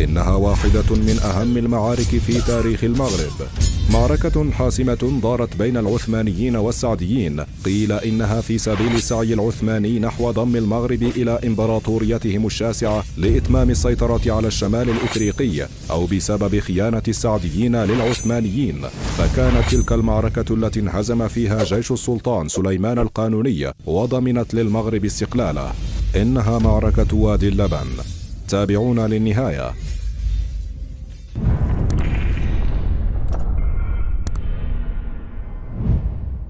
إنها واحدة من أهم المعارك في تاريخ المغرب معركة حاسمة دارت بين العثمانيين والسعديين قيل إنها في سبيل السعي العثماني نحو ضم المغرب إلى إمبراطوريتهم الشاسعة لإتمام السيطرة على الشمال الإفريقي أو بسبب خيانة السعديين للعثمانيين فكانت تلك المعركة التي انهزم فيها جيش السلطان سليمان القانوني وضمنت للمغرب استقلاله إنها معركة وادي اللبن تابعونا للنهاية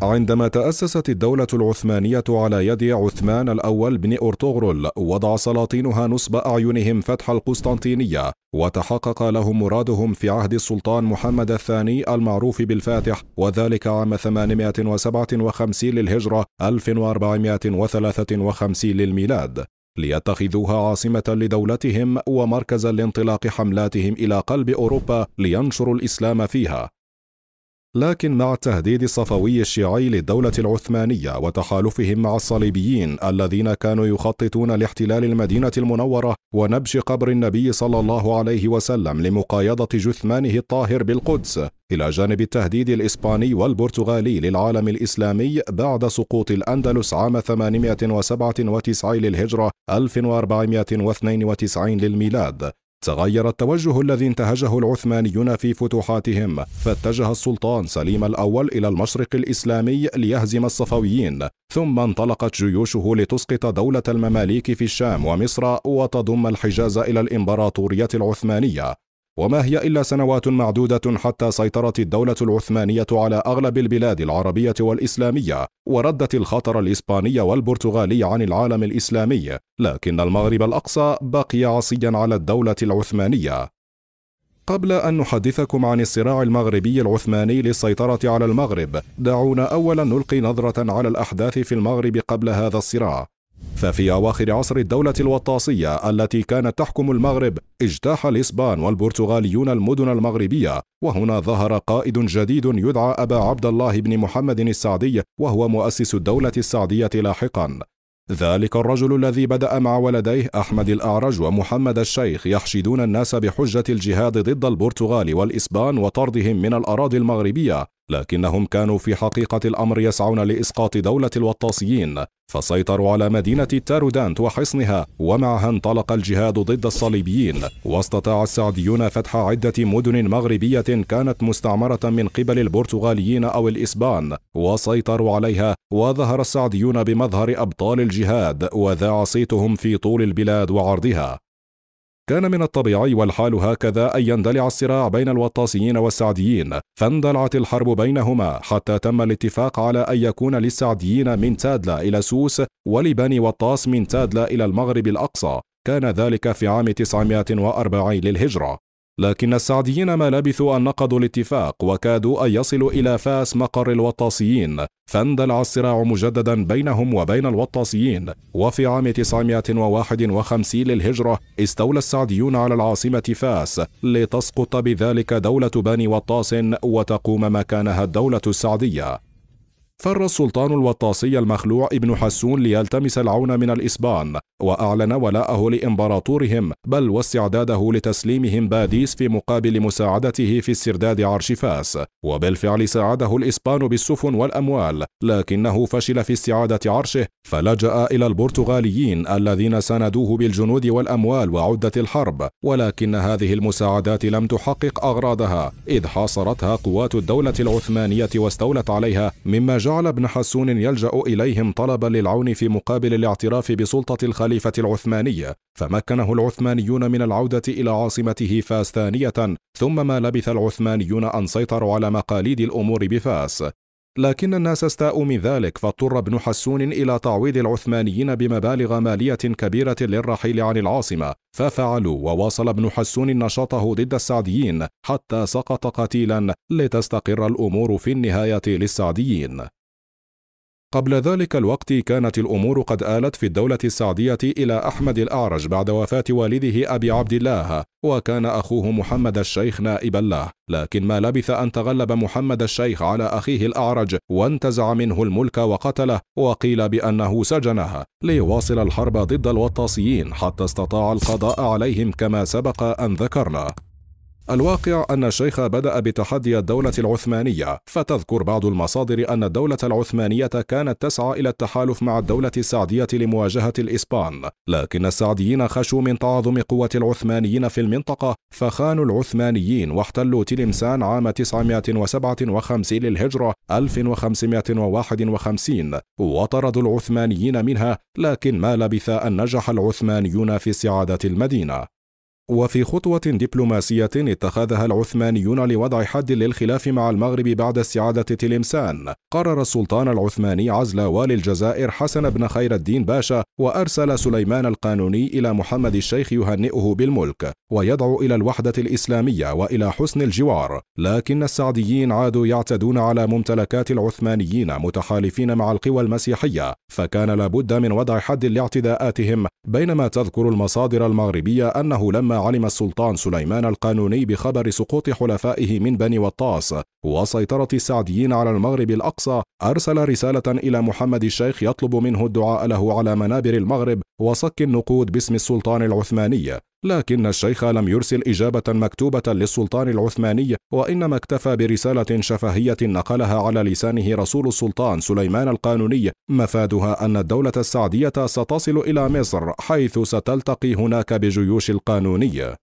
عندما تأسست الدولة العثمانية على يد عثمان الأول بن أرطغرل وضع سلاطينها نصب أعينهم فتح القسطنطينية وتحقق لهم مرادهم في عهد السلطان محمد الثاني المعروف بالفاتح وذلك عام 857 للهجرة 1453 للميلاد ليتخذوها عاصمة لدولتهم ومركزا لانطلاق حملاتهم إلى قلب أوروبا لينشروا الإسلام فيها لكن مع التهديد الصفوي الشيعي للدولة العثمانية وتحالفهم مع الصليبيين الذين كانوا يخططون لاحتلال المدينة المنورة ونبش قبر النبي صلى الله عليه وسلم لمقايضة جثمانه الطاهر بالقدس إلى جانب التهديد الإسباني والبرتغالي للعالم الإسلامي بعد سقوط الأندلس عام 897 للهجرة 1492 للميلاد تغير التوجه الذي انتهجه العثمانيون في فتوحاتهم فاتجه السلطان سليم الأول إلى المشرق الإسلامي ليهزم الصفويين ثم انطلقت جيوشه لتسقط دولة المماليك في الشام ومصر وتضم الحجاز إلى الإمبراطورية العثمانية وما هي إلا سنوات معدودة حتى سيطرت الدولة العثمانية على أغلب البلاد العربية والإسلامية وردت الخطر الإسباني والبرتغالي عن العالم الإسلامي لكن المغرب الأقصى بقي عصيا على الدولة العثمانية قبل أن نحدثكم عن الصراع المغربي العثماني للسيطرة على المغرب دعونا أولا نلقي نظرة على الأحداث في المغرب قبل هذا الصراع ففي أواخر عصر الدولة الوطاسية التي كانت تحكم المغرب اجتاح الإسبان والبرتغاليون المدن المغربية وهنا ظهر قائد جديد يدعى أبا عبد الله بن محمد السعدي وهو مؤسس الدولة السعدية لاحقا ذلك الرجل الذي بدأ مع ولديه أحمد الأعرج ومحمد الشيخ يحشدون الناس بحجة الجهاد ضد البرتغال والإسبان وطردهم من الأراضي المغربية لكنهم كانوا في حقيقة الأمر يسعون لإسقاط دولة الوطاسيين فسيطروا على مدينة تارودانت وحصنها ومعها انطلق الجهاد ضد الصليبيين واستطاع السعديون فتح عدة مدن مغربية كانت مستعمرة من قبل البرتغاليين أو الإسبان وسيطروا عليها وظهر السعديون بمظهر أبطال الجهاد وذاع صيتهم في طول البلاد وعرضها كان من الطبيعي والحال هكذا أن يندلع الصراع بين الوطاسيين والسعديين فاندلعت الحرب بينهما حتى تم الاتفاق على أن يكون للسعديين من تادلا إلى سوس ولبني وطاس من تادلا إلى المغرب الأقصى كان ذلك في عام 940 للهجرة لكن السعديين ما لبثوا أن نقضوا الاتفاق وكادوا أن يصلوا إلى فاس مقر الوطاسيين فاندلع الصراع مجددا بينهم وبين الوطاسيين وفي عام 951 للهجرة استولى السعديون على العاصمة فاس لتسقط بذلك دولة بني وطاس وتقوم مكانها الدولة السعدية فر السلطان الوطاسي المخلوع ابن حسون ليلتمس العون من الإسبان وأعلن ولاءه لإمبراطورهم بل واستعداده لتسليمهم باديس في مقابل مساعدته في استرداد عرش فاس وبالفعل ساعده الإسبان بالسفن والأموال لكنه فشل في استعادة عرشه فلجأ إلى البرتغاليين الذين ساندوه بالجنود والأموال وعدة الحرب ولكن هذه المساعدات لم تحقق أغراضها إذ حاصرتها قوات الدولة العثمانية واستولت عليها مما وجعل ابن حسون يلجأ إليهم طلبا للعون في مقابل الاعتراف بسلطة الخليفة العثمانية فمكنه العثمانيون من العودة إلى عاصمته فاس ثانية ثم ما لبث العثمانيون أن سيطروا على مقاليد الأمور بفاس لكن الناس استاءوا من ذلك فاضطر ابن حسون إلى تعويض العثمانيين بمبالغ مالية كبيرة للرحيل عن العاصمة ففعلوا وواصل ابن حسون نشاطه ضد السعديين حتى سقط قتيلا لتستقر الأمور في النهاية للسعديين قبل ذلك الوقت كانت الأمور قد آلت في الدولة السعدية إلى أحمد الأعرج بعد وفاة والده أبي عبد الله وكان أخوه محمد الشيخ نائبا له لكن ما لبث أن تغلب محمد الشيخ على أخيه الأعرج وانتزع منه الملك وقتله وقيل بأنه سجنه ليواصل الحرب ضد الوطاسيين حتى استطاع القضاء عليهم كما سبق أن ذكرنا الواقع أن الشيخ بدأ بتحدي الدولة العثمانية، فتذكر بعض المصادر أن الدولة العثمانية كانت تسعى إلى التحالف مع الدولة السعدية لمواجهة الإسبان، لكن السعديين خشوا من تعاظم قوة العثمانيين في المنطقة، فخانوا العثمانيين واحتلوا تلمسان عام 957 للهجرة 1551 وطردوا العثمانيين منها، لكن ما لبث أن نجح العثمانيون في استعادة المدينة. وفي خطوة دبلوماسية اتخذها العثمانيون لوضع حد للخلاف مع المغرب بعد استعادة تلمسان، قرر السلطان العثماني عزل والي الجزائر حسن بن خير الدين باشا، وأرسل سليمان القانوني إلى محمد الشيخ يهنئه بالملك، ويدعو إلى الوحدة الإسلامية وإلى حسن الجوار، لكن السعديين عادوا يعتدون على ممتلكات العثمانيين متحالفين مع القوى المسيحية، فكان لابد من وضع حد لاعتداءاتهم، بينما تذكر المصادر المغربية أنه لما علم السلطان سليمان القانوني بخبر سقوط حلفائه من بني وطاس وسيطرة السعديين على المغرب الأقصى أرسل رسالة إلى محمد الشيخ يطلب منه الدعاء له على منابر المغرب وصك النقود باسم السلطان العثماني لكن الشيخ لم يرسل إجابة مكتوبة للسلطان العثماني وإنما اكتفى برسالة شفهية نقلها على لسانه رسول السلطان سليمان القانوني مفادها أن الدولة السعدية ستصل إلى مصر حيث ستلتقي هناك بجيوش القانونية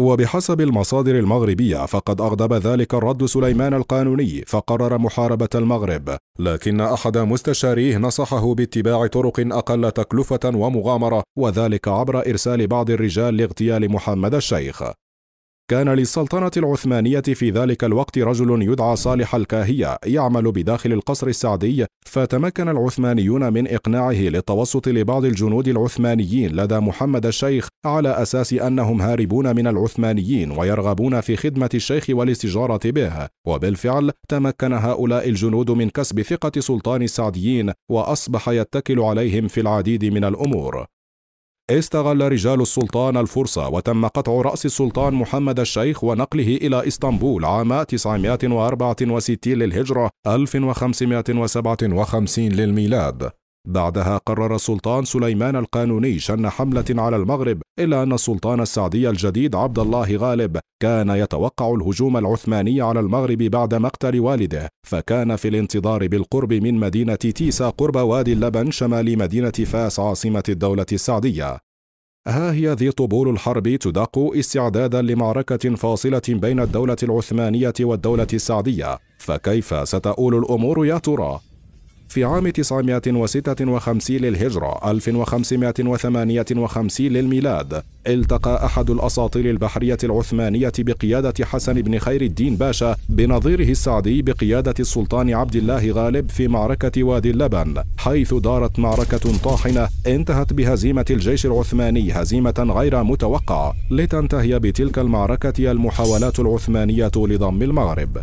وبحسب المصادر المغربية فقد أغضب ذلك الرد سليمان القانوني فقرر محاربة المغرب لكن أحد مستشاريه نصحه باتباع طرق أقل تكلفة ومغامرة وذلك عبر إرسال بعض الرجال لاغتيال محمد الشيخ كان للسلطنة العثمانية في ذلك الوقت رجل يدعى صالح الكاهية يعمل بداخل القصر السعدي فتمكن العثمانيون من إقناعه للتوسط لبعض الجنود العثمانيين لدى محمد الشيخ على أساس أنهم هاربون من العثمانيين ويرغبون في خدمة الشيخ والاستجارة به وبالفعل تمكن هؤلاء الجنود من كسب ثقة سلطان السعديين وأصبح يتكل عليهم في العديد من الأمور استغل رجال السلطان الفرصة وتم قطع رأس السلطان محمد الشيخ ونقله إلى إسطنبول عام 964 للهجرة 1557 للميلاد بعدها قرر السلطان سليمان القانوني شن حملة على المغرب إلا أن السلطان السعدي الجديد عبد الله غالب كان يتوقع الهجوم العثماني على المغرب بعد مقتل والده فكان في الانتظار بالقرب من مدينة تيسا قرب وادي اللبن شمال مدينة فاس عاصمة الدولة السعدية ها هي ذي طبول الحرب تدق استعدادا لمعركة فاصلة بين الدولة العثمانية والدولة السعدية فكيف ستؤول الأمور يا ترى؟ في عام 956 للهجرة 1558 للميلاد التقى أحد الأساطيل البحرية العثمانية بقيادة حسن بن خير الدين باشا بنظيره السعدي بقيادة السلطان عبد الله غالب في معركة وادي اللبن حيث دارت معركة طاحنة انتهت بهزيمة الجيش العثماني هزيمة غير متوقعة لتنتهي بتلك المعركة المحاولات العثمانية لضم المغرب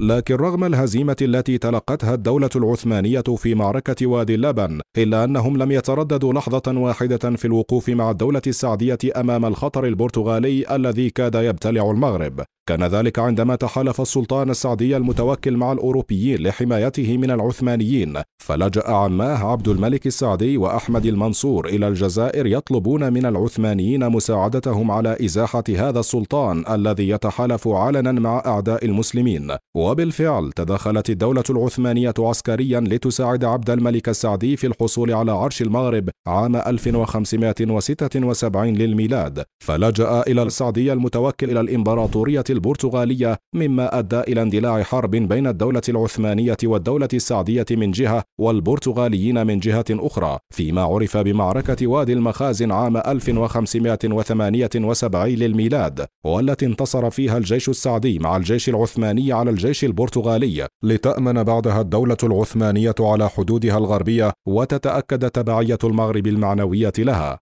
لكن رغم الهزيمة التي تلقتها الدولة العثمانية في معركة وادي اللبن إلا أنهم لم يترددوا لحظة واحدة في الوقوف مع الدولة السعدية أمام الخطر البرتغالي الذي كاد يبتلع المغرب كان ذلك عندما تحالف السلطان السعدي المتوكل مع الأوروبيين لحمايته من العثمانيين فلجأ عماه عبد الملك السعدي وأحمد المنصور إلى الجزائر يطلبون من العثمانيين مساعدتهم على إزاحة هذا السلطان الذي يتحالف علنا مع أعداء المسلمين وبالفعل تدخلت الدولة العثمانية عسكريا لتساعد عبد الملك السعدي في الحصول على عرش المغرب عام 1576 للميلاد فلجأ إلى السعدي المتوكل إلى الإمبراطورية البرتغالية مما أدى إلى اندلاع حرب بين الدولة العثمانية والدولة السعدية من جهة والبرتغاليين من جهة أخرى فيما عرف بمعركة وادي المخازن عام 1578 للميلاد والتي انتصر فيها الجيش السعدي مع الجيش العثماني على الجيش البرتغالي لتأمن بعدها الدولة العثمانية على حدودها الغربية وتتأكد تبعية المغرب المعنوية لها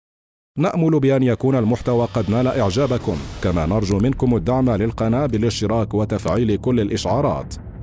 نأمل بأن يكون المحتوى قد نال إعجابكم كما نرجو منكم الدعم للقناة بالاشتراك وتفعيل كل الإشعارات